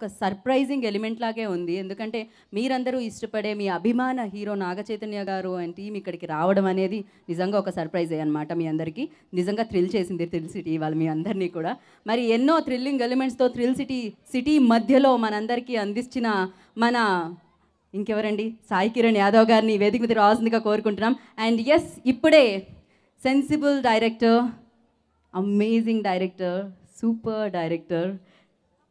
ఒక surprising element లాగే ఉంది ఎందుకంటే మీరందరూ ఇష్టపడే మీ అభిమాన హీరో నాగ చైతన్య గారు అండ్ టీం ఇక్కడికి రావడం అనేది నిజంగా ఒక సర్ప్రైజ్ అనమాట మీ అందరికీ నిజంగా థ్రిల్ చేసింది థ్రిల్ సిటీ ఇవాళ మీ అందరినీ కూడా మరి ఎన్నో థ్రిల్లింగ్ ఎలిమెంట్స్తో థ్రిల్ సిటీ సిటీ మధ్యలో మనందరికీ అందించిన మన ఇంకెవరండి సాయి కిరణ్ యాదవ్ గారిని వేదిక మీద రావాల్సిందిగా కోరుకుంటున్నాం అండ్ ఎస్ ఇప్పుడే sensible director amazing director super director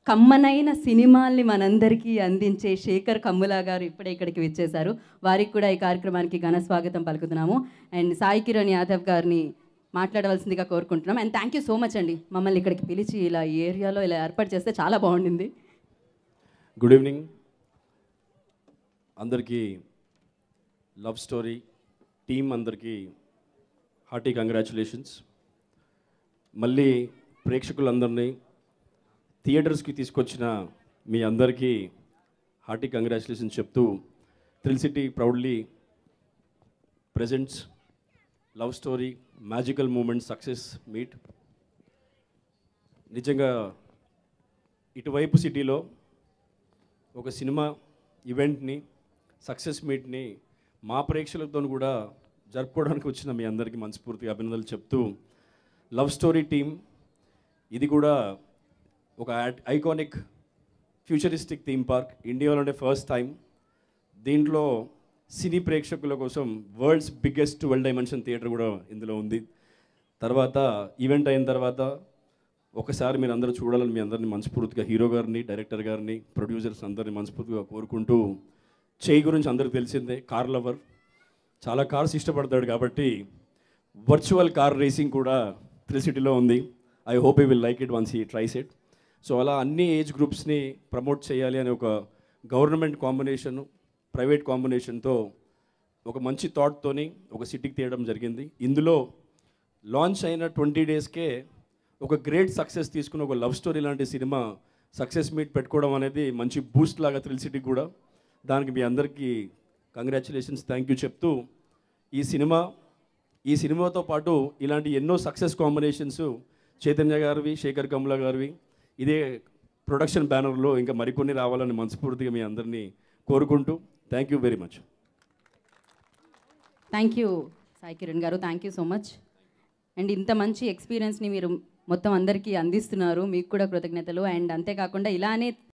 కమ్మనైన సినిమాల్ని మనందరికీ అందించే శేఖర్ కమ్ములా గారు ఇప్పుడే ఇక్కడికి విచ్చేశారు వారికి కూడా ఈ కార్యక్రమానికి ఘన స్వాగతం పలుకుతున్నాము అండ్ సాయి కిరణ్ యాదవ్ గారిని మాట్లాడవలసిందిగా కోరుకుంటున్నాం and thank you so much అండి మమ్మల్ని ఇక్కడికి పిలిచి ఇలా ఈ ఏరియాలో ఇలా ఏర్పాటు చేస్తే చాలా బాగుండింది గుడ్ ఈవినింగ్ అందరికీ లవ్ స్టోరీ టీం అందరికీ హార్టీ కంగ్రాచులేషన్స్ మళ్ళీ ప్రేక్షకులందరినీ థియేటర్స్కి తీసుకొచ్చిన మీ అందరికీ హార్టీ కంగ్రాచులేషన్స్ చెప్తూ Thrill City proudly presents Love Story magical moment success meet నిజంగా ఇటువైపు సిటీలో ఒక సినిమా ఈవెంట్ని సక్సెస్ మీట్ని మా ప్రేక్షకులతో కూడా జరుపుకోవడానికి వచ్చిన మీ అందరికీ మనస్ఫూర్తిగా అభినందనలు చెప్తూ లవ్ స్టోరీ టీం ఇది కూడా ఒక ఐకానిక్ ఫ్యూచరిస్టిక్ థీమ్ పార్క్ ఇండియాలో ఉండే ఫస్ట్ టైం దీంట్లో సినీ ప్రేక్షకుల కోసం world's biggest world dimension theatre కూడా ఇందులో ఉంది తర్వాత ఈవెంట్ అయిన తర్వాత ఒకసారి మీరు అందరూ చూడాలని మీ అందరినీ మనస్ఫూర్తిగా హీరో గారిని డైరెక్టర్ గారిని ప్రొడ్యూసర్స్ అందరినీ మనస్ఫూర్తిగా కోరుకుంటూ చేయి గురించి అందరికీ తెలిసిందే కార్ లవర్ చాలా కార్స్ ఇష్టపడతాడు కాబట్టి వర్చువల్ కార్ రేసింగ్ కూడా త్రిసిటీలో ఉంది I hope you will like it once ఈ ట్రైస్ ఇట్ సో అలా అన్ని ఏజ్ గ్రూప్స్ని ప్రమోట్ చేయాలి అనే ఒక గవర్నమెంట్ కాంబినేషను ప్రైవేట్ కాంబినేషన్తో ఒక మంచి థాట్తోని ఒక సిటీకి తీయడం జరిగింది ఇందులో లాంచ్ అయిన ట్వంటీ డేస్కే ఒక గ్రేట్ సక్సెస్ తీసుకుని ఒక లవ్ స్టోరీ లాంటి సినిమా సక్సెస్ మీట్ పెట్టుకోవడం అనేది మంచి బూస్ట్ లాగా థ్రిల్ సిటీకి కూడా దానికి మీ అందరికీ కంగ్రాచులేషన్స్ థ్యాంక్ యూ చెప్తూ ఈ సినిమా ఈ సినిమాతో పాటు ఇలాంటి ఎన్నో సక్సెస్ కాంబినేషన్స్ చైతన్య గారివి శేఖర్ కమల గారివి ఇదే ప్రొడక్షన్ బ్యానర్లో ఇంకా మరికొన్ని రావాలని మనస్ఫూర్తిగా మీ అందరినీ కోరుకుంటూ thank you very much thank you Sai Kiran గారు thank you so much and ఇంత మంచి ఎక్స్పీరియన్స్ని మీరు మొత్తం అందరికీ అందిస్తున్నారు మీకు కూడా కృతజ్ఞతలు అండ్ అంతేకాకుండా ఇలానే